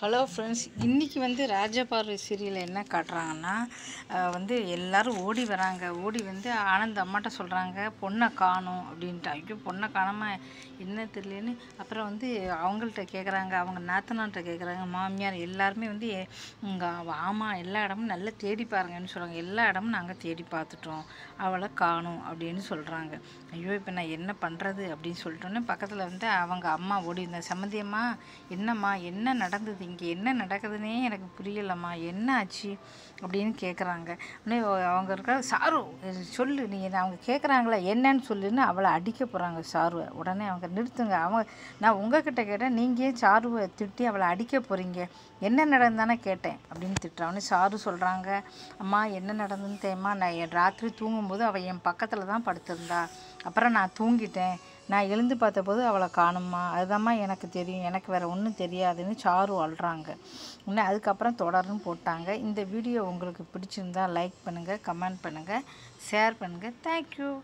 hello friends இன்றைக்கி வந்து ராஜபார்வை சீரியலில் என்ன காட்டுறாங்கன்னா வந்து எல்லோரும் ஓடி வராங்க ஓடி வந்து ஆனந்த் அம்மாட்ட சொல்கிறாங்க பொண்ணை காணும் அப்படின்ட்டு ஐயோ பொண்ணை காணாமல் என்ன தெரியலன்னு அப்புறம் வந்து அவங்கள்ட்ட கேட்குறாங்க அவங்க நாத்தனான்ட்ட கேட்குறாங்க மாமியார் எல்லாருமே வந்து உங்கள் ஆமாம் எல்லா இடமும் நல்லா தேடி பாருங்கன்னு சொல்கிறாங்க எல்லா இடமும் நாங்கள் தேடி பார்த்துட்டோம் அவளை காணும் அப்படின்னு சொல்கிறாங்க ஐயோ இப்போ நான் என்ன பண்ணுறது அப்படின்னு சொல்லிட்டோன்னே பக்கத்தில் வந்து அவங்க அம்மா ஓடி இருந்தேன் சம்மந்தியம்மா என்னம்மா என்ன நடந்தது இங்கே என்ன நடக்குதுன்னே எனக்கு புரியலம்மா என்ன ஆச்சு அப்படின்னு கேட்குறாங்க உடனே அவங்க இருக்கிற சாரு சொல்லு நீ அவங்க கேட்குறாங்களா என்னன்னு சொல்லுன்னு அவளை அடிக்க போகிறாங்க சாருவை உடனே அவங்க நிறுத்துங்க அவங்க நான் உங்ககிட்ட கேட்டேன் நீங்கள் ஏன் சாருவை திட்டி அவளை அடிக்க போகிறீங்க என்ன நடந்தானே கேட்டேன் அப்படின்னு திட்டுறா உடனே சாரு சொல்கிறாங்க அம்மா என்ன நடந்ததுன்னு தெரியுமா நான் ராத்திரி தூங்கும்போது அவள் என் பக்கத்தில் தான் படுத்திருந்தா அப்புறம் நான் தூங்கிட்டேன் நான் எழுந்து பார்த்தபோது அவளை காணுமா அதுதாம்மா எனக்கு தெரியும் எனக்கு வேறு ஒன்றும் தெரியாதுன்னு சாரு அழுறாங்க இன்னும் அதுக்கப்புறம் தொடர்ந்து போட்டாங்க இந்த வீடியோ உங்களுக்கு பிடிச்சிருந்தால் லைக் பண்ணுங்கள் கமெண்ட் பண்ணுங்கள் ஷேர் பண்ணுங்கள் தேங்க்யூ